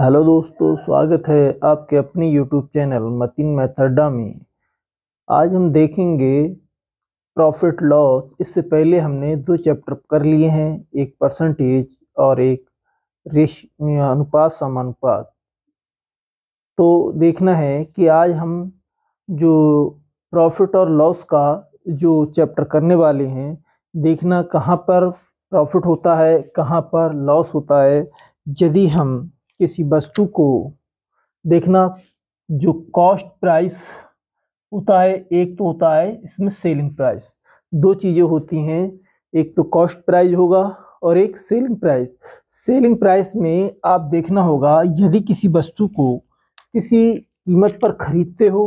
hello दोस्तों स्वागत है आपके अपने यूट्यूब चैनल मतिन मैथडा में आज हम देखेंगे प्रॉफिट लॉस इससे पहले हमने दो चैप्टर कर लिए हैं एक परसेंटेज और एक रेश अनुपात समानुपात तो देखना है कि आज हम जो प्रॉफिट और लॉस का जो चैप्टर करने वाले हैं देखना कहाँ पर प्रॉफिट होता है कहाँ पर लॉस होता है यदि हम किसी वस्तु को देखना जो कॉस्ट प्राइस होता है एक तो होता है इसमें सेलिंग प्राइस दो चीज़ें होती हैं एक तो कॉस्ट प्राइस होगा और एक सेलिंग प्राइस सेलिंग प्राइस में आप देखना होगा यदि किसी वस्तु को किसी कीमत पर ख़रीदते हो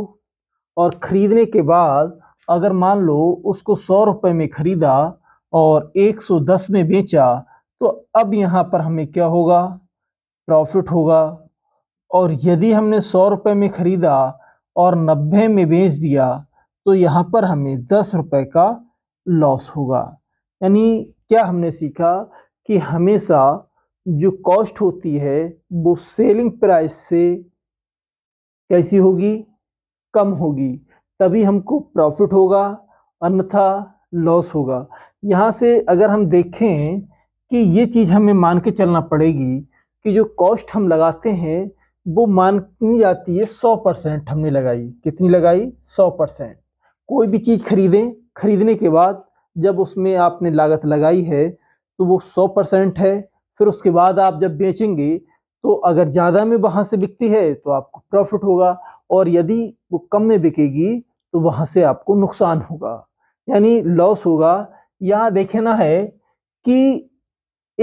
और ख़रीदने के बाद अगर मान लो उसको सौ रुपये में ख़रीदा और एक सौ दस में बेचा तो अब यहाँ पर हमें क्या होगा प्रॉफिट होगा और यदि हमने सौ रुपये में ख़रीदा और नब्बे में बेच दिया तो यहाँ पर हमें दस रुपये का लॉस होगा यानी क्या हमने सीखा कि हमेशा जो कॉस्ट होती है वो सेलिंग प्राइस से कैसी होगी कम होगी तभी हमको प्रॉफिट होगा अन्यथा लॉस होगा यहाँ से अगर हम देखें कि ये चीज़ हमें मान के चलना पड़ेगी कि जो कॉस्ट हम लगाते हैं वो मानी जाती है सौ परसेंट हमने लगाई कितनी लगाई सौ परसेंट कोई भी चीज़ खरीदें खरीदने के बाद जब उसमें आपने लागत लगाई है तो वो सौ परसेंट है फिर उसके बाद आप जब बेचेंगे तो अगर ज़्यादा में वहाँ से बिकती है तो आपको प्रॉफिट होगा और यदि वो कम में बिकेगी तो वहाँ से आपको नुकसान होगा यानी लॉस होगा यहाँ देखना है कि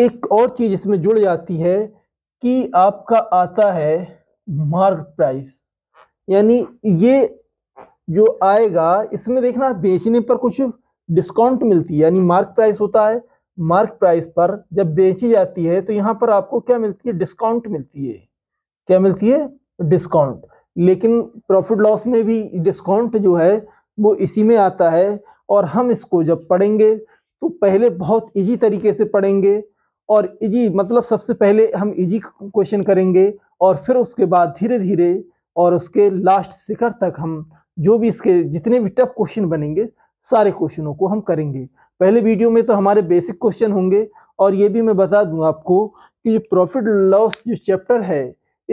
एक और चीज़ इसमें जुड़ जाती है कि आपका आता है मार्क प्राइस यानी ये जो आएगा इसमें देखना बेचने पर कुछ डिस्काउंट मिलती है यानी मार्क प्राइस होता है मार्क प्राइस पर जब बेची जाती है तो यहाँ पर आपको क्या मिलती है डिस्काउंट मिलती है क्या मिलती है डिस्काउंट लेकिन प्रॉफिट लॉस में भी डिस्काउंट जो है वो इसी में आता है और हम इसको जब पढ़ेंगे तो पहले बहुत इजी तरीके से पढ़ेंगे और इजी मतलब सबसे पहले हम इजी क्वेश्चन करेंगे और फिर उसके बाद धीरे धीरे और उसके लास्ट शिखर तक हम जो भी इसके जितने भी टफ क्वेश्चन बनेंगे सारे क्वेश्चनों को हम करेंगे पहले वीडियो में तो हमारे बेसिक क्वेश्चन होंगे और ये भी मैं बता दूं आपको कि जो प्रॉफिट लॉस जो चैप्टर है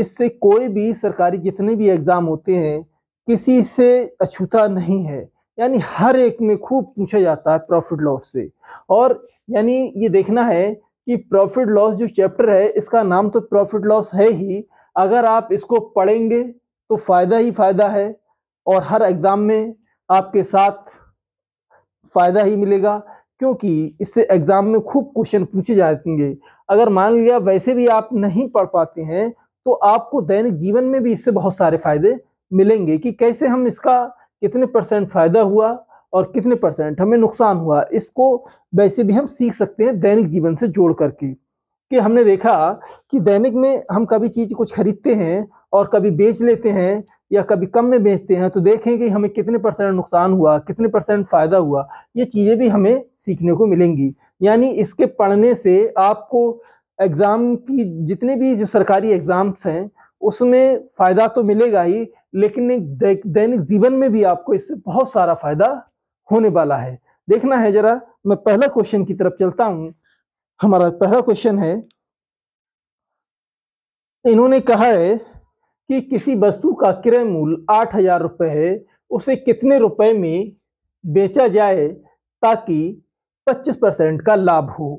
इससे कोई भी सरकारी जितने भी एग्ज़ाम होते हैं किसी से अछूता नहीं है यानी हर एक में खूब पूछा जाता है प्रॉफिट लॉस से और यानी ये देखना है कि प्रॉफिट लॉस जो चैप्टर है इसका नाम तो प्रॉफिट लॉस है ही अगर आप इसको पढ़ेंगे तो फ़ायदा ही फ़ायदा है और हर एग्ज़ाम में आपके साथ फ़ायदा ही मिलेगा क्योंकि इससे एग्ज़ाम में खूब क्वेश्चन पूछे जाएंगे अगर मान लिया वैसे भी आप नहीं पढ़ पाते हैं तो आपको दैनिक जीवन में भी इससे बहुत सारे फ़ायदे मिलेंगे कि कैसे हम इसका कितने परसेंट फ़ायदा हुआ और कितने परसेंट हमें नुकसान हुआ इसको वैसे भी हम सीख सकते हैं दैनिक जीवन से जोड़ करके कि हमने देखा कि दैनिक में हम कभी चीज़ कुछ खरीदते हैं और कभी बेच लेते हैं या कभी कम में बेचते हैं तो देखें कि हमें कितने परसेंट नुकसान हुआ कितने परसेंट फ़ायदा हुआ ये चीज़ें भी हमें सीखने को मिलेंगी यानी इसके पढ़ने से आपको एग्ज़ाम की जितने भी जो सरकारी एग्ज़ाम्स हैं उसमें फ़ायदा तो मिलेगा ही लेकिन दैनिक जीवन में भी आपको इससे बहुत सारा फ़ायदा होने वाला है देखना है जरा मैं पहला क्वेश्चन की तरफ चलता हूं हमारा पहला क्वेश्चन है इन्होंने कहा है कि किसी वस्तु का क्रय मूल्य आठ हजार रुपये है उसे कितने रुपए में बेचा जाए ताकि पच्चीस परसेंट का लाभ हो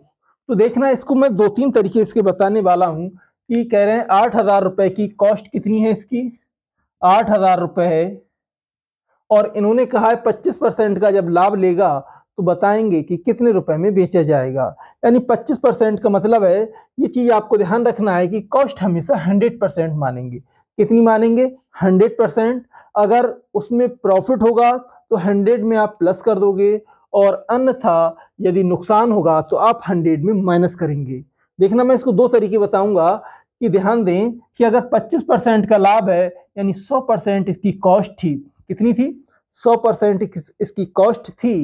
तो देखना इसको मैं दो तीन तरीके इसके बताने वाला हूँ कि कह रहे हैं आठ हजार रुपये की कॉस्ट कितनी है इसकी आठ हजार रुपये है और इन्होंने कहा है पच्चीस परसेंट का जब लाभ लेगा तो बताएंगे कि कितने रुपए में बेचा जाएगा यानी 25 परसेंट का मतलब है ये चीज़ आपको ध्यान रखना है कि कॉस्ट हमेशा 100 परसेंट मानेंगे कितनी मानेंगे 100 परसेंट अगर उसमें प्रॉफिट होगा तो 100 में आप प्लस कर दोगे और अन्यथा यदि नुकसान होगा तो आप हंड्रेड में माइनस करेंगे देखना मैं इसको दो तरीके बताऊंगा कि ध्यान दें कि अगर 25 परसेंट का लाभ है यानी 100 परसेंट इसकी कॉस्ट थी कितनी थी 100 परसेंट इसकी कॉस्ट थी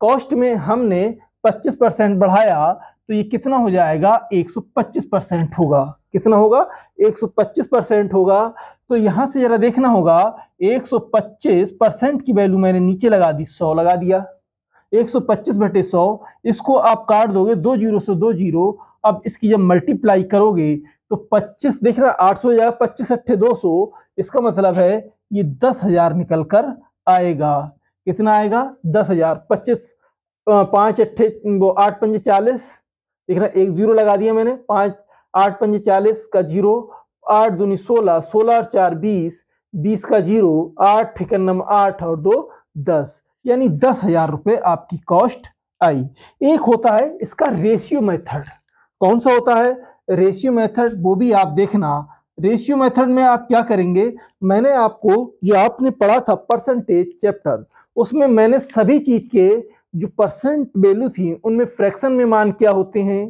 कॉस्ट में हमने 25 परसेंट बढ़ाया तो ये कितना हो जाएगा 125 परसेंट होगा कितना होगा 125 परसेंट होगा तो यहाँ से ज़रा देखना होगा 125 परसेंट की वैल्यू मैंने नीचे लगा दी 100 लगा दिया 125 बटे 100 इसको आप काट दोगे दो जीरो से दो जीरो अब इसकी जब मल्टीप्लाई करोगे तो 25 देख रहा आठ सौ जाएगा पच्चीस अट्ठे दो इसका मतलब है ये दस हजार निकल कर आएगा कितना आएगा दस हजार पच्चीस पाँच अट्ठे वो आठ पंजे चालीस देख रहा एक जीरो लगा दिया मैंने पाँच आठ पंजे चालीस का जीरो आठ दूनी सोलह सोलह और चार बीस बीस का जीरो आठ ठिकनम आठ और दो दस यानी दस हजार रुपये आपकी कॉस्ट आई एक होता है इसका रेशियो मेथड कौन सा होता है रेशियो मेथड वो भी आप देखना रेशियो मेथड में आप क्या करेंगे मैंने आपको जो आपने पढ़ा था परसेंटेज चैप्टर उसमें मैंने सभी चीज के जो परसेंट वैल्यू थी उनमें फ्रैक्शन में मान क्या होते हैं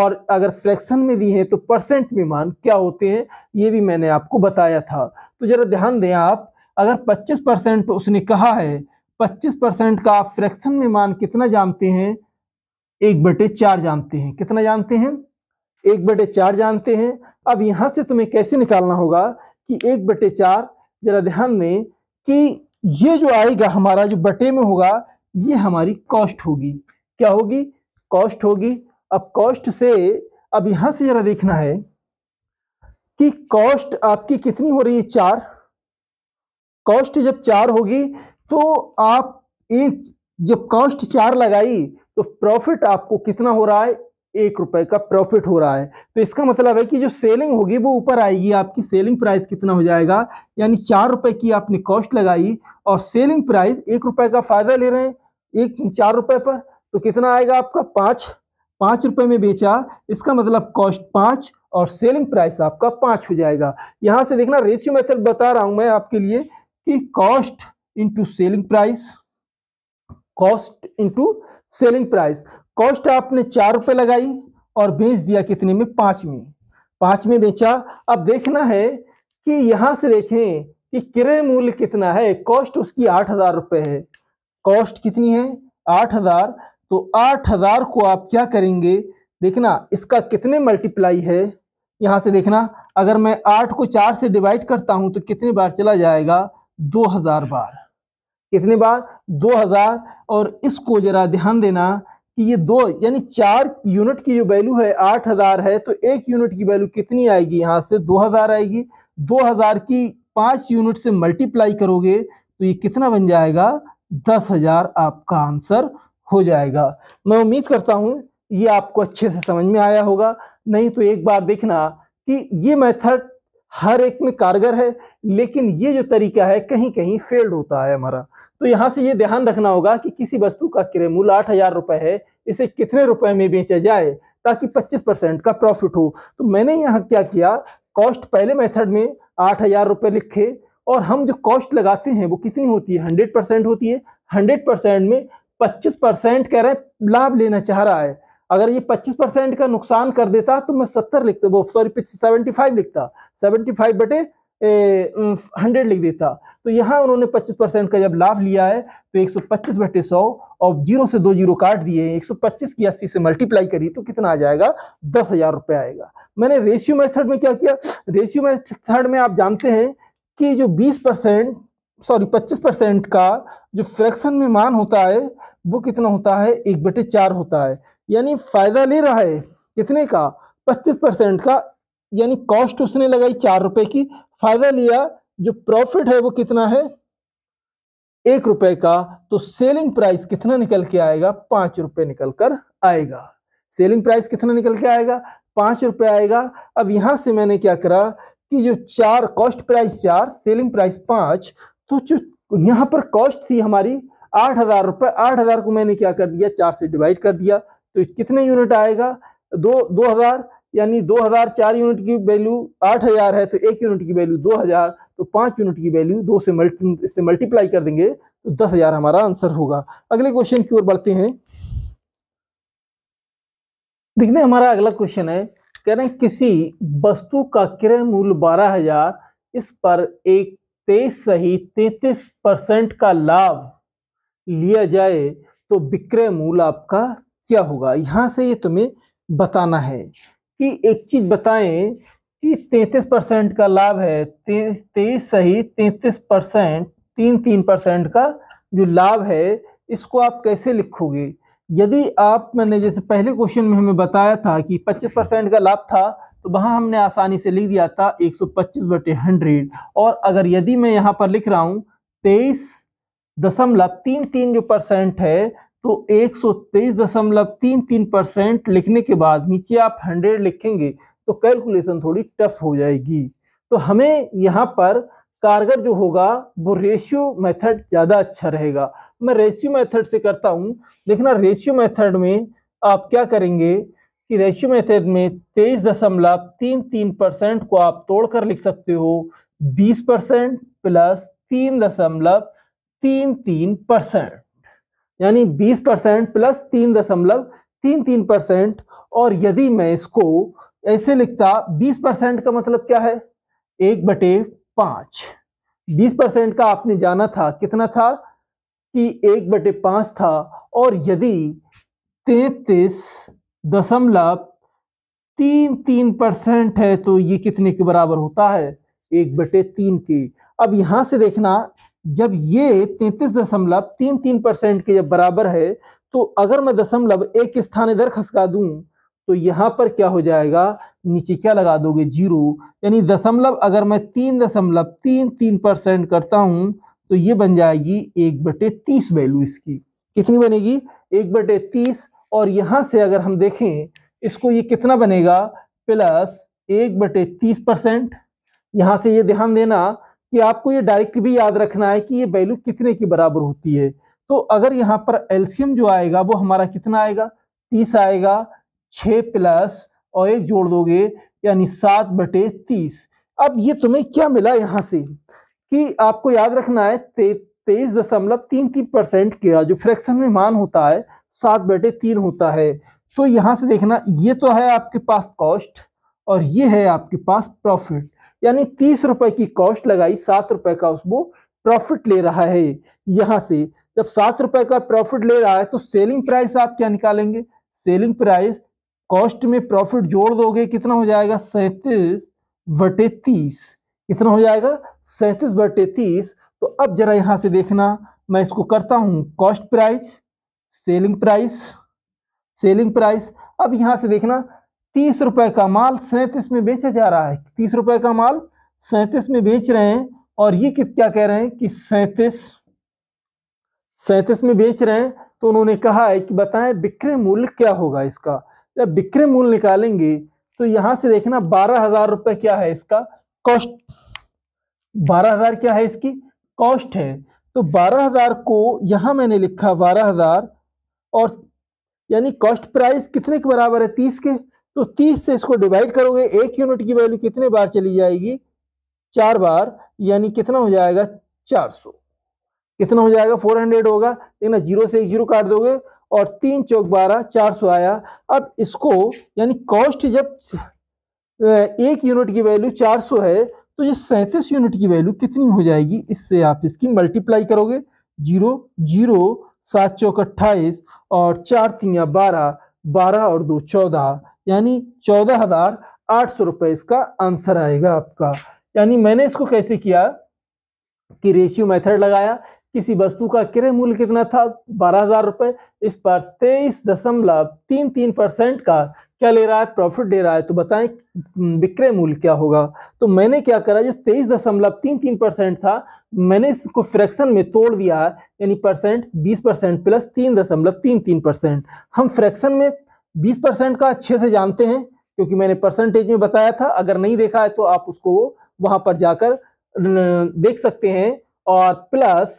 और अगर फ्रैक्शन में दी है तो परसेंट में मान क्या होते हैं ये भी मैंने आपको बताया था तो जरा ध्यान दें आप अगर 25 परसेंट उसने कहा है 25 परसेंट का आप फ्रैक्शन में मान कितना जानते हैं एक बटे चार जानते हैं कितना जानते हैं एक बटे चार जानते हैं अब यहां से तुम्हें कैसे निकालना होगा कि एक बटे चार जरा ध्यान दें कि ये जो आएगा हमारा जो बटे में होगा ये हमारी कॉस्ट होगी क्या होगी कॉस्ट होगी अब कॉस्ट से अब यहां से जरा देखना है कि कॉस्ट आपकी कितनी हो रही है चार कॉस्ट जब चार होगी तो आप एक जब कॉस्ट चार लगाई तो प्रॉफिट आपको कितना हो रहा है एक रुपए का प्रॉफिट हो रहा है तो इसका मतलब है कि जो सेलिंग होगी वो ऊपर आएगी आपकी सेलिंग प्राइस कितना हो जाएगा यानी चार रुपए की आपने कॉस्ट लगाई और सेलिंग प्राइस एक रुपए का फायदा ले रहे हैं एक चार रुपए पर तो कितना आएगा आपका पाँच पाँच रुपए में बेचा इसका मतलब कॉस्ट पाँच और सेलिंग प्राइस आपका पाँच हो जाएगा यहाँ से देखना रेशियो मैथड बता रहा हूँ मैं आपके लिए कि cost into selling price cost into selling price cost आपने चार रुपये लगाई और बेच दिया कितने में पाँच में पाँच में बेचा अब देखना है कि यहाँ से देखें कि क्रय मूल्य कितना है कॉस्ट उसकी आठ हज़ार रुपये है कॉस्ट कितनी है आठ हज़ार तो आठ हज़ार को आप क्या करेंगे देखना इसका कितने मल्टीप्लाई है यहाँ से देखना अगर मैं आठ को चार से डिवाइड करता हूँ तो कितने बार चला जाएगा दो हज़ार बार कितने बार दो हज़ार और इसको ज़रा ध्यान देना कि ये दो यानी चार यूनिट की जो वैल्यू है आठ हजार है तो एक यूनिट की वैल्यू कितनी आएगी यहां से दो हजार आएगी दो हजार की पांच यूनिट से मल्टीप्लाई करोगे तो ये कितना बन जाएगा दस हजार आपका आंसर हो जाएगा मैं उम्मीद करता हूं ये आपको अच्छे से समझ में आया होगा नहीं तो एक बार देखना कि ये मेथड हर एक में कारगर है लेकिन ये जो तरीका है कहीं कहीं फेल्ड होता है हमारा तो यहाँ से ये ध्यान रखना होगा कि किसी वस्तु का क्रय मूल आठ हजार रुपए है इसे कितने रुपए में बेचा जाए ताकि 25 परसेंट का प्रॉफिट हो तो मैंने यहाँ क्या किया कॉस्ट पहले मेथड में आठ हजार रुपये लिखे और हम जो कॉस्ट लगाते हैं वो कितनी होती है हंड्रेड परसेंट होती है हंड्रेड परसेंट में पच्चीस परसेंट कह रहे हैं लाभ लेना चाह रहा है अगर ये 25 परसेंट का नुकसान कर देता तो मैं 70 लिखता वो सॉरी सेवेंटी लिखता 75 फाइव बटे हंड्रेड लिख देता तो यहाँ उन्होंने 25 परसेंट का जब लाभ लिया है तो 125 बटे 100 और जीरो से दो जीरो काट दिए 125 की अस्सी से मल्टीप्लाई करी तो कितना आ जाएगा दस हजार रुपये आएगा मैंने रेशियो मेथड में क्या किया रेशियो मेथड में आप जानते हैं कि जो बीस सॉरी पच्चीस परसेंट का जो फ्रैक्शन में मान होता है वो कितना होता है एक बटे चार होता है यानी फ़ायदा ले रहा है कितने का पच्चीस परसेंट का यानी कॉस्ट उसने लगाई चार रुपए की फ़ायदा लिया जो प्रॉफिट है वो कितना है एक रुपए का तो सेलिंग प्राइस कितना निकल के आएगा पांच रुपये निकल कर आएगा सेलिंग प्राइस कितना निकल के आएगा पांच रुपए आएगा अब यहां से मैंने क्या करा कि जो चार कॉस्ट प्राइस चार सेलिंग प्राइस पांच तो जो यहाँ पर कॉस्ट थी हमारी आठ हजार रुपये आठ हजार को मैंने क्या कर दिया चार से डिवाइड कर दिया तो कितने यूनिट आएगा दो दो हजार यानी दो हजार चार यूनिट की वैल्यू आठ हजार है तो एक यूनिट की वैल्यू दो हजार तो पांच यूनिट की वैल्यू दो से मल्टी इससे मल्टीप्लाई कर देंगे तो दस हजार हमारा आंसर होगा अगले क्वेश्चन की ओर बढ़ते हैं देखने हमारा अगला क्वेश्चन है कह रहे हैं किसी वस्तु का क्रय मूल्य बारह हजार इस पर एक तेईस सहित तैतीस परसेंट का लाभ लिया जाए तो विक्रय मूल आपका क्या होगा यहाँ से ये तुम्हें बताना है कि एक चीज बताएं कि तैतीस परसेंट का लाभ है तेईस सही तैतीस परसेंट तीन तीन परसेंट का जो लाभ है इसको आप कैसे लिखोगे यदि आप मैंने जैसे पहले क्वेश्चन में हमें बताया था कि पच्चीस परसेंट का लाभ था तो वहां हमने आसानी से लिख दिया था 125 बटे हंड्रेड और अगर यदि मैं यहाँ पर लिख रहा हूं तेईस दशमलव तीन तीन जो परसेंट है तो एक सौ तेईस दशमलव तीन तीन परसेंट लिखने के बाद नीचे आप हंड्रेड लिखेंगे तो कैलकुलेशन थोड़ी टफ हो जाएगी तो हमें यहाँ पर कारगर जो होगा वो रेशियो मेथड ज़्यादा अच्छा रहेगा मैं रेशियो मेथड से करता हूँ देखना रेशियो मेथड में आप क्या करेंगे कि रेशियो मेथड में तेईस दशमलव तीन तीन परसेंट को आप तोड़कर लिख सकते हो बीस परसेंट प्लस तीन दशमलव तीन तीन परसेंट यानी बीस परसेंट प्लस तीन दशमलव तीन तीन परसेंट और यदि मैं इसको ऐसे लिखता बीस परसेंट का मतलब क्या है एक बटे पांच बीस परसेंट का आपने जाना था कितना था कि एक बटे पांच था और यदि तैतीस दशमलव तीन तीन परसेंट है तो ये कितने के बराबर होता है एक बटे तीन के अब यहां से देखना जब ये तैतीस दशमलव तीन तीन परसेंट के जब बराबर है तो अगर मैं दशमलव एक स्थान इधर खसका दूं तो यहां पर क्या हो जाएगा नीचे क्या लगा दोगे जीरो यानी दशमलव अगर मैं तीन दशमलव तीन तीन परसेंट करता हूं तो ये बन जाएगी एक बटे तीस वैल्यू इसकी कितनी बनेगी एक बटे तीस और यहां से अगर हम देखें इसको ये कितना बनेगा प्लस एक बटे तीस परसेंट यहां से ये ध्यान देना कि आपको ये डायरेक्ट भी याद रखना है कि ये वैल्यू कितने की बराबर होती है तो अगर यहाँ पर एल्सियम जो आएगा वो हमारा कितना आएगा तीस आएगा छ प्लस और एक जोड़ दोगे यानी सात बटे तीस अब ये तुम्हें क्या मिला यहां से कि आपको याद रखना है तेईस दशमलव तीन तीन परसेंट किया जो फ्रैक्शन में मान होता है सात बटे तीन होता है तो यहाँ से देखना ये तो है आपके पास कॉस्ट और ये है आपके पास प्रॉफिट यानी तीस रुपए की कॉस्ट लगाई सात रुपए का वो प्रॉफिट ले रहा है यहाँ से जब सात रुपए का प्रॉफिट ले रहा है तो सेलिंग प्राइस आप क्या निकालेंगे सेलिंग प्राइस कॉस्ट में प्रॉफिट जोड़ दोगे कितना हो जाएगा सैंतीस बटे तीस कितना हो जाएगा सैंतीस बटे तीस तो अब जरा यहां से देखना मैं इसको करता हूं cost price selling price selling price अब यहां से देखना तीस रुपए का माल सैंतीस में बेचा जा रहा है तीस रुपए का माल सैंतीस में बेच रहे हैं और ये क्या कह रहे हैं कि सैंतीस सैंतीस में बेच रहे हैं तो उन्होंने कहा है कि बताएं बिक्रय मूल्य क्या होगा इसका जब विक्रय मूल्य निकालेंगे तो यहां से देखना बारह हजार रुपए क्या है इसका कॉस्ट बारह हजार क्या है इसकी कॉस्ट है तो बारह हज़ार को यहां मैंने लिखा बारह हज़ार और यानी कॉस्ट प्राइस कितने के बराबर है तीस के तो तीस से इसको डिवाइड करोगे एक यूनिट की वैल्यू कितने बार चली जाएगी चार बार यानी कितना हो जाएगा चार सौ कितना हो जाएगा फोर हंड्रेड होगा लेकिन जीरो से एक जीरो काट दोगे और तीन चौक बारह चार सौ आया अब इसको यानी कॉस्ट जब एक यूनिट की वैल्यू चार सौ है तो ये सैंतीस यूनिट की वैल्यू कितनी हो जाएगी इससे आप इसकी मल्टीप्लाई करोगे जीरो जीरो सात चौक अट्ठाईस और चार तिया बारह बारह और दो चौदह यानी चौदह हजार आठ सौ रुपये इसका आंसर आएगा आपका यानी मैंने इसको कैसे किया कि रेशियो मेथड लगाया किसी वस्तु का क्रय मूल्य कितना था बारह हजार रुपये इस पर तेईस दशमलव तीन तीन परसेंट का क्या ले रहा है प्रॉफिट दे रहा है तो बताएं विक्रय हम्म, मूल्य क्या होगा तो मैंने क्या करा जो तेईस दशमलव तीन तीन परसेंट था मैंने इसको फ्रैक्शन में तोड़ दिया है यानी परसेंट बीस परसेंट प्लस तीन दशमलव तीन तीन परसेंट हम फ्रैक्शन में बीस परसेंट का अच्छे से जानते हैं क्योंकि मैंने परसेंटेज में बताया था अगर नहीं देखा है तो आप उसको वहां पर जाकर देख सकते हैं और प्लस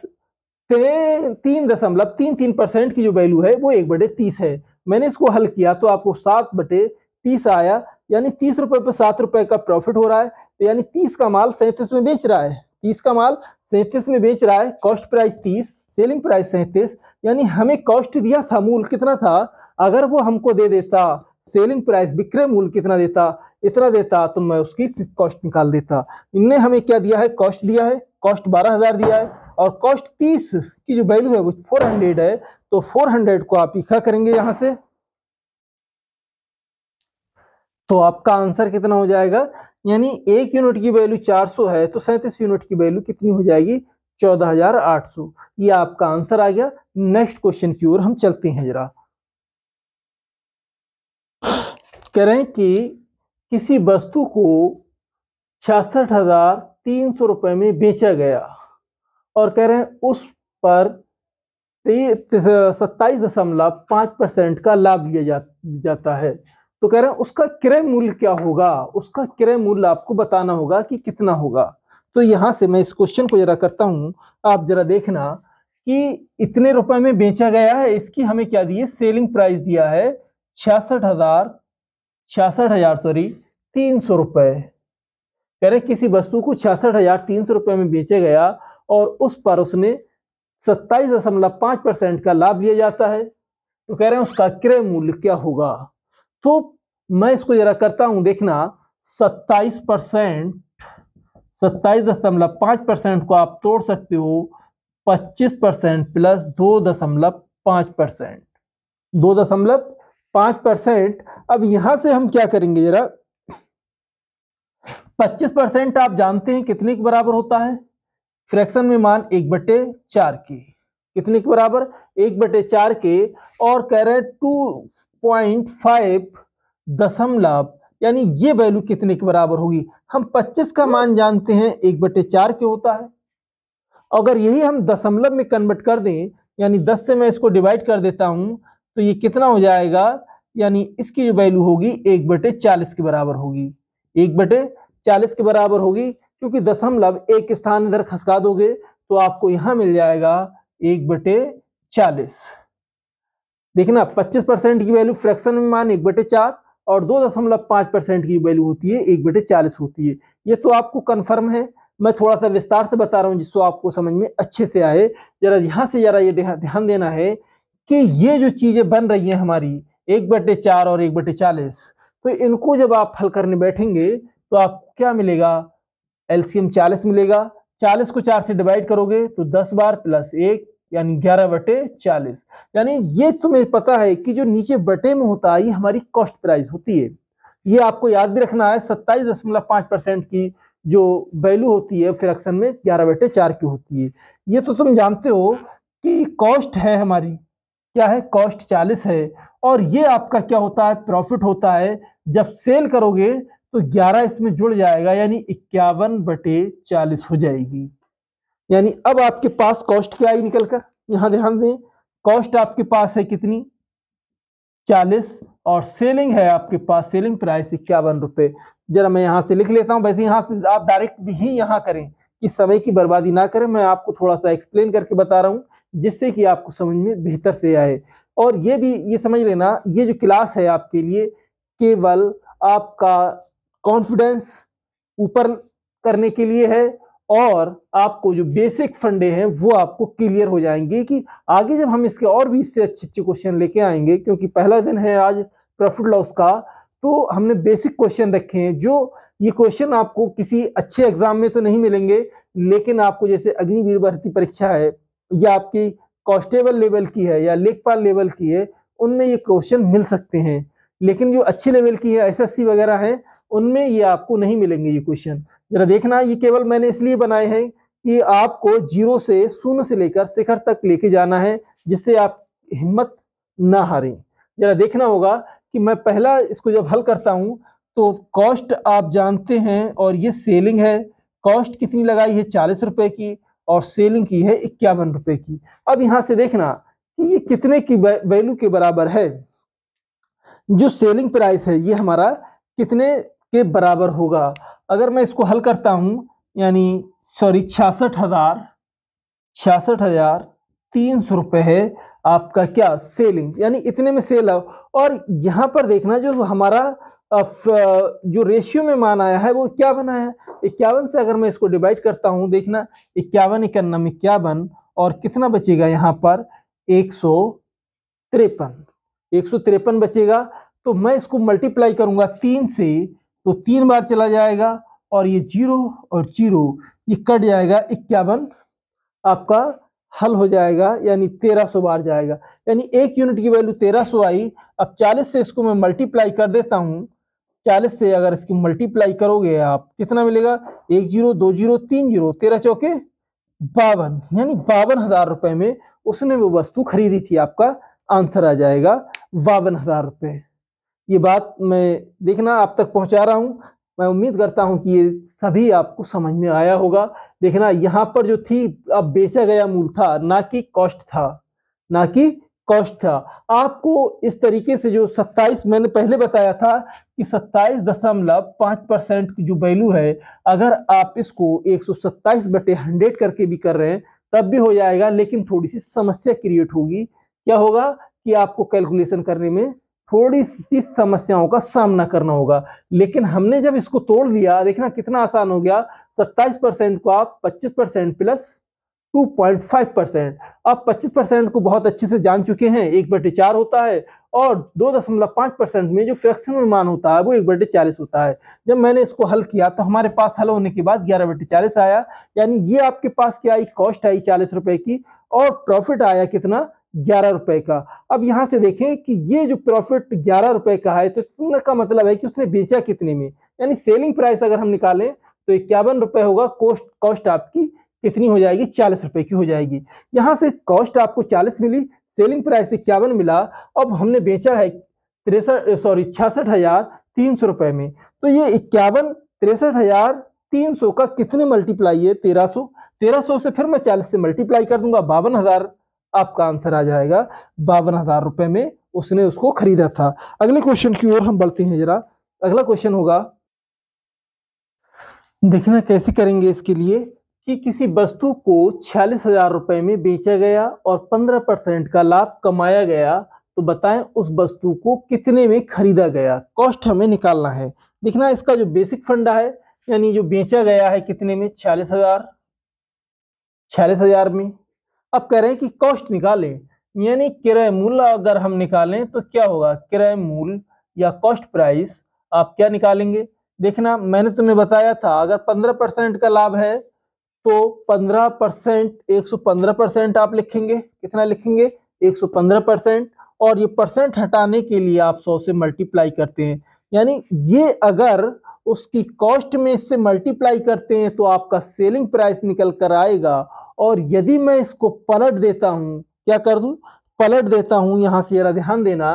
तीन दशमलव तीन तीन परसेंट की जो वैल्यू है वो एक बटे तीस है मैंने इसको हल किया तो आपको सात बटे तीस आया यानी तीस रुपए पर सात रुपए का प्रॉफिट हो रहा है तो यानी तीस का माल सैंतीस में बेच रहा है तीस का माल सैंतीस में बेच रहा है कॉस्ट प्राइस तीस सेलिंग प्राइस सैंतीस यानी हमें कॉस्ट दिया था मूल कितना था अगर वो हमको दे देता सेलिंग प्राइस विक्रय मूल कितना देता इतना देता तो मैं उसकी कॉस्ट निकाल देता इनने हमें क्या दिया है कॉस्ट दिया है कॉस्ट बारह हजार दिया है और कॉस्ट तीस की जो वैल्यू है वो फोर हंड्रेड है तो फोर हंड्रेड को आप इक्का करेंगे यहां से तो आपका आंसर कितना हो जाएगा यानी एक यूनिट की वैल्यू 400 है तो सैंतीस यूनिट की वैल्यू कितनी हो जाएगी 14,800 ये आपका आंसर आ गया नेक्स्ट क्वेश्चन की ओर हम चलते हैं जरा कह रहे हैं कि किसी वस्तु को छियासठ हजार तीन सौ रुपए में बेचा गया और कह रहे हैं उस पर सत्ताईस दशमलव पाँच परसेंट का लाभ लिया जा, जाता है तो कह रहे हैं उसका क्रय मूल्य क्या होगा उसका क्रय मूल्य आपको बताना होगा कि कितना होगा तो यहाँ से मैं इस क्वेश्चन को जरा करता हूँ आप जरा देखना कि इतने रुपए में बेचा गया है इसकी हमें क्या दी है सेलिंग प्राइस दिया है छियासठ हजार छियासठ हजार सॉरी तीन सौ रुपये कह रहे किसी वस्तु को छियासठ हजार तीन सौ रुपये में बेचा गया और उस पर उसने सत्ताईस दशमलव पाँच परसेंट का लाभ लिया जाता है तो कह रहे हैं उसका क्रय मूल्य क्या होगा तो मैं इसको जरा करता हूं देखना सत्ताईस परसेंट सत्ताईस दशमलव पाँच परसेंट को आप तोड़ सकते हो पच्चीस परसेंट प्लस दो दशमलव पाँच परसेंट दो दशमलव पाँच परसेंट अब यहां से हम क्या करेंगे जरा पच्चीस परसेंट आप जानते हैं कितने के बराबर होता है फ्रैक्शन में मान एक बटे चार के कितने के बराबर एक बटे चार के और कह रहे हैं टू पॉइंट फाइव दशमलव यानी ये वैल्यू कितने के बराबर होगी हम 25 का मान जानते हैं एक बटे चार के होता है अगर यही हम दशमलव में कन्वर्ट कर दें यानी 10 से मैं इसको डिवाइड कर देता हूं तो ये कितना हो जाएगा यानी इसकी जो वैल्यू होगी एक बटे चालीस के बराबर होगी एक बटे चालीस के बराबर होगी क्योंकि दशमलव एक स्थान इधर खसका दोगे तो आपको यहां मिल जाएगा एक बटे चालीस देखना पच्चीस परसेंट की वैल्यू फ्रैक्शन में मान एक बटे चार और दो दशमलव पांच परसेंट की वैल्यू होती है एक बटे चालीस होती है ये तो आपको कन्फर्म है मैं थोड़ा सा विस्तार से बता रहा हूं जिसको आपको समझ में अच्छे से आए जरा यहां से जरा ये ध्यान देना है कि ये जो चीज़ें बन रही हैं हमारी एक बटे चार और एक बटे चालीस तो इनको जब आप हल करने बैठेंगे तो आपको क्या मिलेगा एलसीएम 40 मिलेगा 40 को 4 से डिवाइड करोगे तो 10 बार प्लस एक यानी 11 बटे 40 यानी ये तुम्हें पता है कि जो नीचे बटे में होता है ये हमारी कॉस्ट प्राइस होती है ये आपको याद भी रखना है सत्ताईस दशमलव पांच परसेंट की जो वैल्यू होती है फ्रैक्शन में ग्यारह बटे चार की होती है ये तो तुम जानते हो कि कॉस्ट है हमारी क्या है कॉस्ट चालीस है और ये आपका क्या होता है प्रॉफिट होता है जब सेल करोगे तो 11 इसमें जुड़ जाएगा यानी इक्यावन बटे चालीस हो जाएगी यानी अब आपके पास कॉस्ट क्या आई निकलकर यहां ध्यान दें कॉस्ट आपके पास है कितनी 40 और सेलिंग है आपके पास सेलिंग प्राइस इक्यावन रुपए जरा मैं यहां से लिख लेता हूं वैसे यहां से आप डायरेक्ट भी ही करें कि समय की बर्बादी ना करें मैं आपको थोड़ा सा एक्सप्लेन करके बता रहा हूं जिससे कि आपको समझ में बेहतर से आए और ये भी ये समझ लेना ये जो क्लास है आपके लिए केवल आपका कॉन्फिडेंस ऊपर करने के लिए है और आपको जो बेसिक फंडे हैं वो आपको क्लियर हो जाएंगे कि आगे जब हम इसके और भी इससे अच्छे अच्छे क्वेश्चन लेके आएंगे क्योंकि पहला दिन है आज प्रॉफिट लॉस का तो हमने बेसिक क्वेश्चन रखे हैं जो ये क्वेश्चन आपको किसी अच्छे एग्जाम में तो नहीं मिलेंगे लेकिन आपको जैसे अग्निवीर भर्ती परीक्षा है या आपकी कॉन्स्टेबल लेवल की है या लेखपाल लेवल की है उनमें ये क्वेश्चन मिल सकते हैं लेकिन जो अच्छे लेवल की है एसएससी वगैरह है उनमें ये आपको नहीं मिलेंगे ये क्वेश्चन जरा देखना ये केवल मैंने इसलिए बनाए हैं कि आपको जीरो से शून्य से लेकर शिखर तक लेके जाना है जिससे आप हिम्मत ना हारें जरा देखना होगा कि मैं पहला इसको जब हल करता हूँ तो कॉस्ट आप जानते हैं और ये सेलिंग है कॉस्ट कितनी लगाई है चालीस रुपए की और सेलिंग की है इक्यावन रुपए की अब यहां से देखना कि ये कितने की वैल्यू के बराबर है जो सेलिंग प्राइस है ये हमारा कितने के बराबर होगा अगर मैं इसको हल करता हूँ यानी सॉरी छियासठ हजार छियासठ हजार तीन सौ रुपये है आपका क्या सेलिंग यानी इतने में सेल आओ और यहाँ पर देखना जो हमारा जो रेशियो में मान आया है वो इक्यावन आया है इक्यावन से अगर मैं इसको डिवाइड करता हूँ देखना इक्यावन इक्यानवे इक्यावन और कितना बचेगा यहाँ पर एक सौ तिरपन एक सौ तिरपन बचेगा तो मैं इसको मल्टीप्लाई करूँगा तीन से तो तीन बार चला जाएगा और ये जीरो और जीरो ये कट जाएगा इक्यावन आपका हल हो जाएगा यानी तेरह सौ बार जाएगा यानी एक यूनिट की वैल्यू तेरह सौ आई अब चालीस से इसको मैं मल्टीप्लाई कर देता हूँ चालीस से अगर इसकी मल्टीप्लाई करोगे आप कितना मिलेगा एक जीरो दो जीरो तीन जीरो तेरह चौके बावन यानी बावन हजार रुपए में उसने वो वस्तु खरीदी थी आपका आंसर आ जाएगा बावन हजार रुपये ये बात मैं देखना आप तक पहुंचा रहा हूं मैं उम्मीद करता हूं कि ये सभी आपको समझ में आया होगा देखना यहाँ पर जो थी अब बेचा गया मूल था ना कि कॉस्ट था ना कि कॉस्ट था आपको इस तरीके से जो 27 मैंने पहले बताया था कि सत्ताईस दशमलव पांच परसेंट जो वैल्यू है अगर आप इसको एक सौ सत्ताईस बटे हंड्रेड करके भी कर रहे हैं तब भी हो जाएगा लेकिन थोड़ी सी समस्या क्रिएट होगी क्या होगा कि आपको कैलकुलेशन करने में थोड़ी सी समस्याओं का सामना करना होगा लेकिन हमने जब इसको तोड़ लिया देखना कितना आसान हो गया सत्ताईस परसेंट को आप पच्चीस परसेंट प्लस 2.5 परसेंट आप 25 परसेंट को बहुत अच्छे से जान चुके हैं एक बटे चार होता है और दो दशमलव पाँच परसेंट में जो फ्रैक्शनल मान होता है वो एक बटे चालीस होता है जब मैंने इसको हल किया तो हमारे पास हल होने के बाद ग्यारह बटे चालीस आया यानी ये आपके पास क्या आई कॉस्ट आई चालीस रुपए की और प्रॉफिट आया कितना ग्यारह रुपए का अब यहां से देखें कि ये जो प्रॉफिट ग्यारह रुपए का है तो इसमें का मतलब है कि उसने बेचा कितने में यानी सेलिंग प्राइस अगर हम निकालें तो इक्यावन रुपए होगा कॉस्ट कॉस्ट आपकी कितनी हो जाएगी चालीस रुपए की हो जाएगी यहाँ से कॉस्ट आपको चालीस मिली सेलिंग प्राइस इक्यावन मिला अब हमने बेचा है तिरसठ सॉरी छियासठ हजार तीन सौ रुपए में तो ये इक्यावन तिरसठ हजार तीन सौ का कितने मल्टीप्लाई है तेरह सौ तेरह सौ से फिर मैं चालीस से मल्टीप्लाई कर दूंगा बावन हजार आपका आंसर आ जाएगा बावन हजार रुपए में उसने उसको खरीदा था अगले क्वेश्चन की ओर हम बढ़ते हैं जरा अगला क्वेश्चन होगा देखना कैसे करेंगे इसके लिए कि किसी वस्तु को छियालीस हजार रुपए में बेचा गया और पंद्रह परसेंट का लाभ कमाया गया तो बताएं उस वस्तु को कितने में खरीदा गया कॉस्ट हमें निकालना है देखना इसका जो बेसिक फंडा है यानी जो बेचा गया है कितने में छियालीस हजार छियालीस हजार में अब कह रहे हैं कि कॉस्ट निकालें यानी किराय मूल्य अगर हम निकालें तो क्या होगा किराय मूल या कॉस्ट प्राइस आप क्या निकालेंगे देखना मैंने तुम्हें बताया था अगर पंद्रह परसेंट का लाभ है तो पंद्रह परसेंट एक सौ पंद्रह परसेंट आप लिखेंगे कितना लिखेंगे एक सौ पंद्रह परसेंट और ये परसेंट हटाने के लिए आप सौ से मल्टीप्लाई करते हैं यानी ये अगर उसकी कॉस्ट में इससे मल्टीप्लाई करते हैं तो आपका सेलिंग प्राइस निकल कर आएगा और यदि मैं इसको पलट देता हूं क्या कर दू पलट देता हूँ यहाँ से जरा ध्यान देना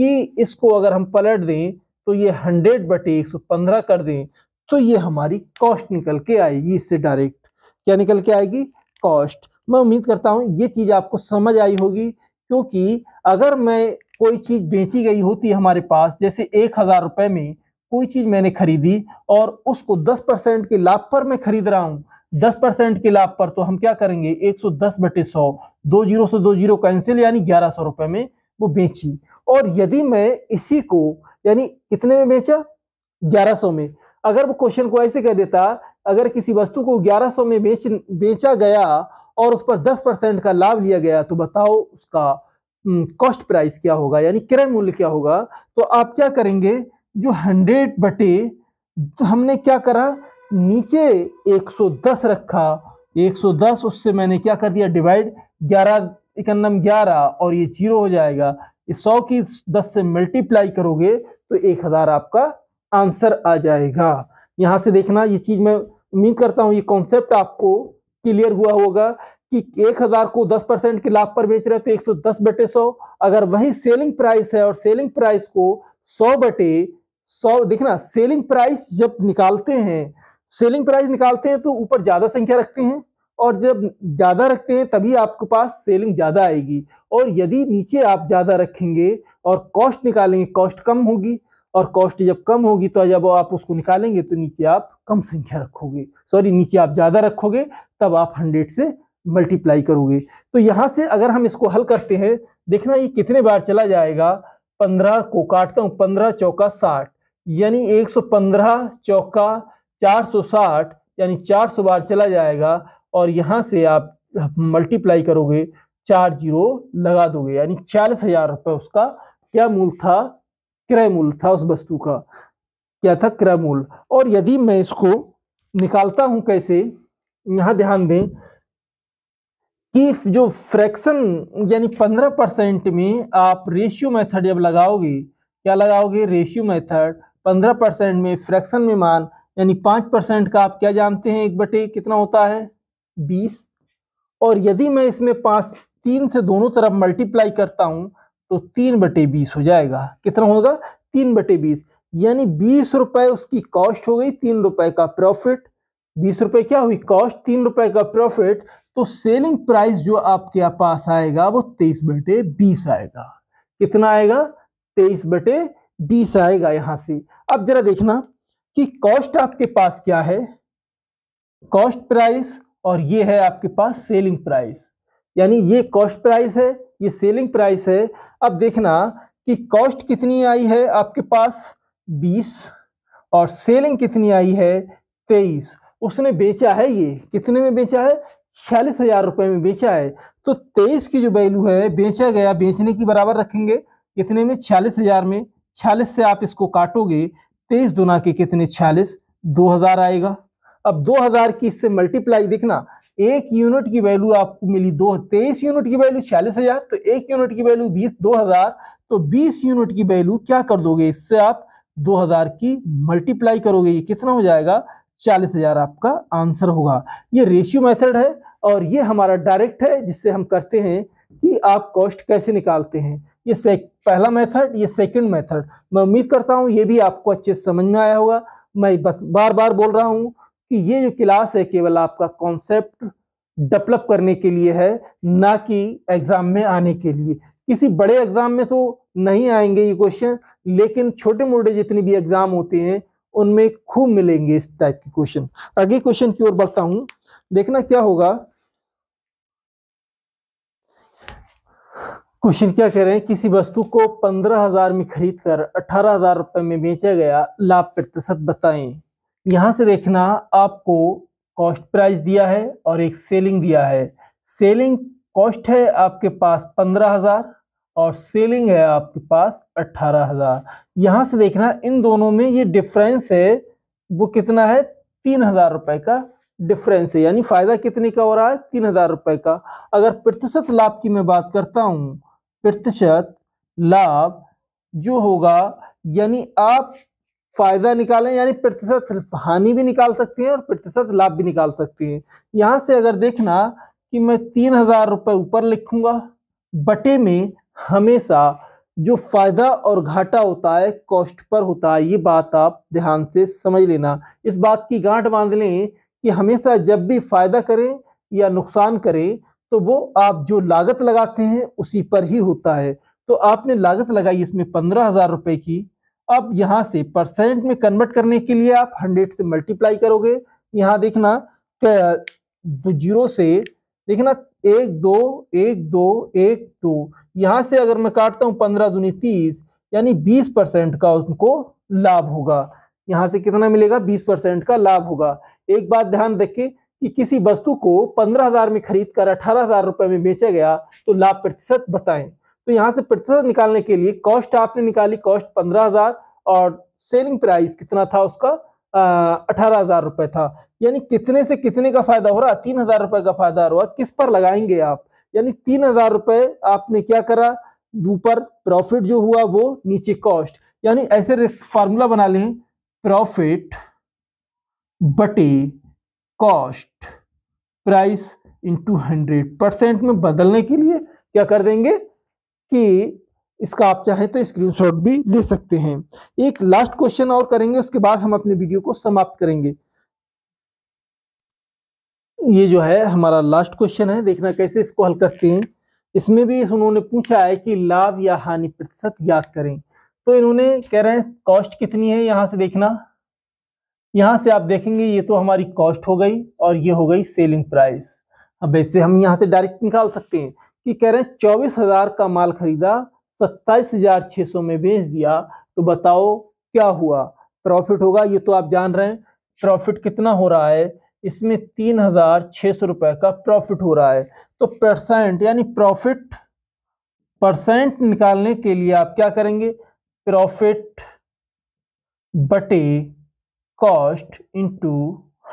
कि इसको अगर हम पलट दें तो ये हंड्रेड बटे एक सौ पंद्रह कर दें तो ये हमारी कॉस्ट निकल के आएगी इससे डायरेक्ट क्या निकल के आएगी कॉस्ट मैं उम्मीद करता हूँ ये चीज़ आपको समझ आई होगी क्योंकि अगर मैं कोई चीज़ बेची गई होती हमारे पास जैसे एक हज़ार रुपए में कोई चीज़ मैंने खरीदी और उसको दस परसेंट के लाभ पर मैं खरीद रहा हूं दस परसेंट के लाभ पर तो हम क्या करेंगे एक सौ दस बटे सौ दो जीरो से दो जीरो कैंसिल यानी ग्यारह सौ रुपए में वो बेची और यदि मैं इसी को यानी कितने में बेचा ग्यारह सौ में अगर वो क्वेश्चन को ऐसे कह देता अगर किसी वस्तु को ग्यारह सौ में बेच बेचा गया और उस पर दस परसेंट का लाभ लिया गया तो बताओ उसका कॉस्ट प्राइस क्या होगा यानी क्रय मूल्य क्या होगा तो आप क्या करेंगे जो हंड्रेड बटे तो हमने क्या करा नीचे 110 रखा 110 उससे मैंने क्या कर दिया डिवाइड ग्यारह इकन्नम ग्यारह और ये जीरो हो जाएगा इस सौ की दस से मल्टीप्लाई करोगे तो एक हज़ार आपका आंसर आ जाएगा यहाँ से देखना ये चीज़ मैं उम्मीद करता हूँ ये कॉन्सेप्ट आपको क्लियर हुआ होगा कि एक हज़ार को दस परसेंट के लाभ पर बेच रहे हैं तो एक सौ दस बटे सौ अगर वही सेलिंग प्राइस है और सेलिंग प्राइस को सौ बटे सौ देखना सेलिंग प्राइस जब निकालते हैं सेलिंग प्राइस निकालते हैं तो ऊपर ज्यादा संख्या रखते हैं और जब ज्यादा रखते हैं तभी आपके पास सेलिंग ज्यादा आएगी और यदि नीचे आप ज्यादा रखेंगे और कॉस्ट निकालेंगे कॉस्ट कम होगी और कॉस्ट जब कम होगी तो जब आप उसको निकालेंगे तो नीचे आप कम संख्या रखोगे सॉरी नीचे आप ज्यादा रखोगे तब आप हंड्रेड से मल्टीप्लाई करोगे तो यहां से अगर हम इसको हल करते हैं देखना ये कितने बार चला जाएगा पंद्रह को काटता हूं पंद्रह चौका साठ यानी एक सौ पंद्रह चौका 460 यानी 400 बार चला जाएगा और यहाँ से आप मल्टीप्लाई करोगे चार जीरो लगा दोगे यानी चालीस हजार रुपये उसका क्या मूल था क्रय मूल था उस वस्तु का क्या था क्रय मूल और यदि मैं इसको निकालता हूं कैसे यहाँ ध्यान दें कि जो फ्रैक्शन यानी पंद्रह परसेंट में आप रेशियो मेथड जब लगाओगे क्या लगाओगे रेशियो मेथड पंद्रह परसेंट में फ्रैक्शन में मान यानी पाँच परसेंट का आप क्या जानते हैं एक बटे कितना होता है बीस और यदि मैं इसमें पाँच तीन से दोनों तरफ मल्टीप्लाई करता हूँ तो तीन बटे बीस हो जाएगा कितना होगा तीन बटे बीस यानी बीस रुपए उसकी कॉस्ट हो गई तीन रुपए का प्रॉफिट बीस रुपए क्या हुई कॉस्ट तीन रुपए का प्रॉफिट तो सेलिंग प्राइस जो आपके पास आएगा वो तेईस बटे बीस आएगा कितना आएगा तेईस बटे बीस आएगा यहां से अब जरा देखना कि कॉस्ट आपके पास क्या है कॉस्ट प्राइस और ये है आपके पास सेलिंग प्राइस यानी ये कॉस्ट प्राइस है ये सेलिंग प्राइस है अब देखना कि कॉस्ट कितनी आई है आपके पास 20 और सेलिंग कितनी आई है 23 उसने बेचा है ये कितने में बेचा है छियालीस हजार रुपये में बेचा है तो 23 की जो वैल्यू है बेचा गया बेचने की बराबर रखेंगे कितने में छियालीस हजार में छियालीस से आप इसको काटोगे तेईस दुना के कितने छियालीस दो हजार आएगा अब दो हजार की इससे मल्टीप्लाई देखना एक यूनिट की वैल्यू आपको मिली दो तेईस यूनिट की वैल्यू छियालीस हजार तो एक यूनिट की वैल्यू बीस दो हजार तो बीस यूनिट की वैल्यू क्या कर दोगे इससे आप दो हजार की मल्टीप्लाई करोगे ये कितना हो जाएगा चालीस हजार आपका आंसर होगा ये रेशियो मेथड है और ये हमारा डायरेक्ट है जिससे हम करते हैं कि आप कॉस्ट कैसे निकालते हैं ये से, पहला मेथड ये सेकंड मेथड मैं उम्मीद करता हूँ ये भी आपको अच्छे से समझ में आया होगा मैं बार बार बोल रहा हूँ कि ये जो क्लास है केवल आपका कॉन्सेप्ट डेवलप करने के लिए है ना कि एग्जाम में आने के लिए किसी बड़े एग्जाम में तो नहीं आएंगे ये क्वेश्चन लेकिन छोटे मोटे जितने भी एग्जाम होते हैं उनमें खूब मिलेंगे इस टाइप के क्वेश्चन आगे क्वेश्चन की ओर बढ़ता हूँ देखना क्या होगा क्वेश्चन क्या कह रहे हैं किसी वस्तु को पंद्रह हजार में खरीद कर अठारह हजार रुपए में बेचा गया लाभ प्रतिशत बताएं यहां से देखना आपको कॉस्ट प्राइस दिया है और एक सेलिंग दिया है सेलिंग कॉस्ट है आपके पास पंद्रह हजार और सेलिंग है आपके पास अट्ठारह हजार यहां से देखना इन दोनों में ये डिफरेंस है वो कितना है तीन हजार रुपए का डिफरेंस है यानी फायदा कितने का हो रहा है तीन हजार रुपए का अगर प्रतिशत लाभ की मैं बात करता हूं प्रतिशत लाभ जो होगा यानी आप फायदा निकालें यानी प्रतिशत हानि भी निकाल सकते हैं और प्रतिशत लाभ भी निकाल सकते हैं यहां से अगर देखना कि मैं तीन हजार रुपये ऊपर लिखूंगा बटे में हमेशा जो फायदा और घाटा होता है कॉस्ट पर होता है ये बात आप ध्यान से समझ लेना इस बात की गांठ बांध लें कि हमेशा जब भी फायदा करें या नुकसान करें तो वो आप जो लागत लगाते हैं उसी पर ही होता है तो आपने लागत लगाई इसमें पंद्रह हजार रुपए की अब यहां से परसेंट में कन्वर्ट करने के लिए आप हंड्रेड से मल्टीप्लाई करोगे यहाँ देखना जीरो से देखना एक दो एक दो एक दो यहां से अगर मैं काटता हूं पंद्रह दूनी तीस यानी बीस परसेंट का उनको लाभ होगा यहां से कितना मिलेगा बीस परसेंट का लाभ होगा एक बात ध्यान रखिए कि किसी वस्तु को पंद्रह हजार में खरीद कर अठारह हजार रुपए में बेचा गया तो लाभ प्रतिशत बताएं तो यहाँ से प्रतिशत निकालने के लिए कॉस्ट आपने निकाली कॉस्ट पंद्रह हजार और सेलिंग प्राइस कितना था उसका अठारह हजार रुपए था यानी कितने से कितने का फायदा हो रहा तीन हजार रुपए का फायदा हो रहा किस पर लगाएंगे आप यानी तीन हजार रुपए आपने क्या करा ऊपर प्रॉफिट जो हुआ वो नीचे कॉस्ट यानी ऐसे फॉर्मूला बना लें प्रॉफिट बटे cost price into hundred percent में बदलने के लिए क्या कर देंगे कि इसका आप चाहे तो स्क्रीनशॉट भी ले सकते हैं एक लास्ट क्वेश्चन और करेंगे उसके बाद हम अपने वीडियो को समाप्त करेंगे ये जो है हमारा लास्ट क्वेश्चन है देखना कैसे इसको हल करते हैं इसमें भी उन्होंने पूछा है कि लाभ या हानि प्रतिशत याद करें तो इन्होंने कह रहे हैं कॉस्ट कितनी है यहां से देखना यहाँ से आप देखेंगे ये तो हमारी कॉस्ट हो गई और ये हो गई सेलिंग प्राइस अब ऐसे हम यहाँ से डायरेक्ट निकाल सकते हैं कि कह रहे हैं चौबीस हजार का माल खरीदा सत्ताईस हजार छः सौ में बेच दिया तो बताओ क्या हुआ प्रॉफिट होगा ये तो आप जान रहे हैं प्रॉफिट कितना हो रहा है इसमें तीन हजार छह सौ रुपए का प्रॉफिट हो रहा है तो परसेंट यानी प्रॉफिट परसेंट निकालने के लिए आप क्या करेंगे प्रॉफिट बटे कॉस्ट इंटू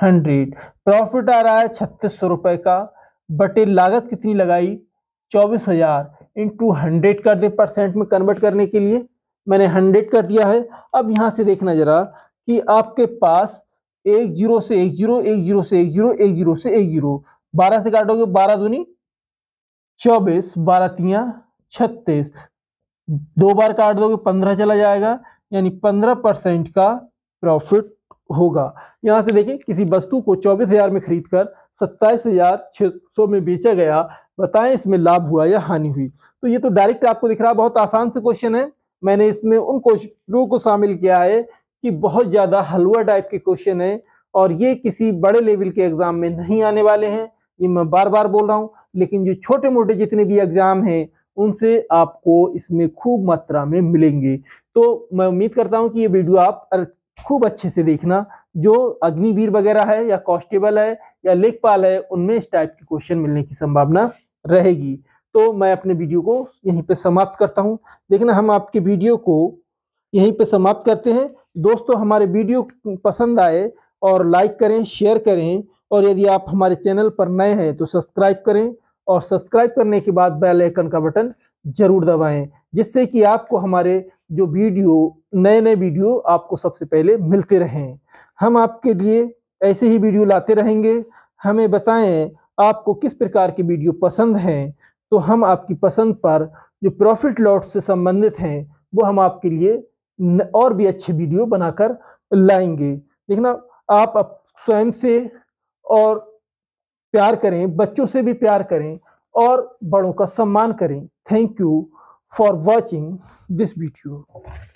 हंड्रेड प्रॉफिट आ रहा है छत्तीस सौ रुपये का बटे लागत कितनी लगाई चौबीस हजार इंटू हंड्रेड कर दे परसेंट में कन्वर्ट करने के लिए मैंने हंड्रेड कर दिया है अब यहाँ से देखना जरा कि आपके पास एक जीरो से एक जीरो एक जीरो से एक जीरो एक जीरो से एक जीरो बारह से काटोगे बारह दूनी चौबीस बारह तिया छत्तीस दो बार काट दोगे पंद्रह चला जाएगा यानी पंद्रह परसेंट का प्रॉफिट होगा यहाँ से देखें किसी वस्तु को चौबीस हजार में खरीद कर सत्ताईस हजार छह सौ में बेचा गया बताएं इसमें लाभ हुआ या हानि हुई तो ये तो डायरेक्ट आपको दिख रहा है बहुत आसान से क्वेश्चन है मैंने इसमें उन क्वेश्चनों को शामिल किया है कि बहुत ज़्यादा हलवा टाइप के क्वेश्चन है और ये किसी बड़े लेवल के एग्ज़ाम में नहीं आने वाले हैं ये मैं बार बार बोल रहा हूँ लेकिन जो छोटे मोटे जितने भी एग्ज़ाम हैं उनसे आपको इसमें खूब मात्रा में मिलेंगे तो मैं उम्मीद करता हूँ कि ये वीडियो आप खूब अच्छे से देखना जो अग्निवीर वगैरह है या कॉन्स्टेबल है या लेखपाल है उनमें इस टाइप के क्वेश्चन मिलने की संभावना रहेगी तो मैं अपने वीडियो को यहीं पे समाप्त करता हूँ देखना हम आपके वीडियो को यहीं पे समाप्त करते हैं दोस्तों हमारे वीडियो पसंद आए और लाइक करें शेयर करें और यदि आप हमारे चैनल पर नए हैं तो सब्सक्राइब करें और सब्सक्राइब करने के बाद बेल आइकन का बटन ज़रूर दबाएं जिससे कि आपको हमारे जो वीडियो नए नए वीडियो आपको सबसे पहले मिलते रहें हम आपके लिए ऐसे ही वीडियो लाते रहेंगे हमें बताएं आपको किस प्रकार के वीडियो पसंद हैं तो हम आपकी पसंद पर जो प्रॉफिट लॉट से संबंधित हैं वो हम आपके लिए और भी अच्छे वीडियो बनाकर लाएंगे देखना आप स्वयं से और प्यार करें बच्चों से भी प्यार करें और बड़ों का सम्मान करें thank you for watching this video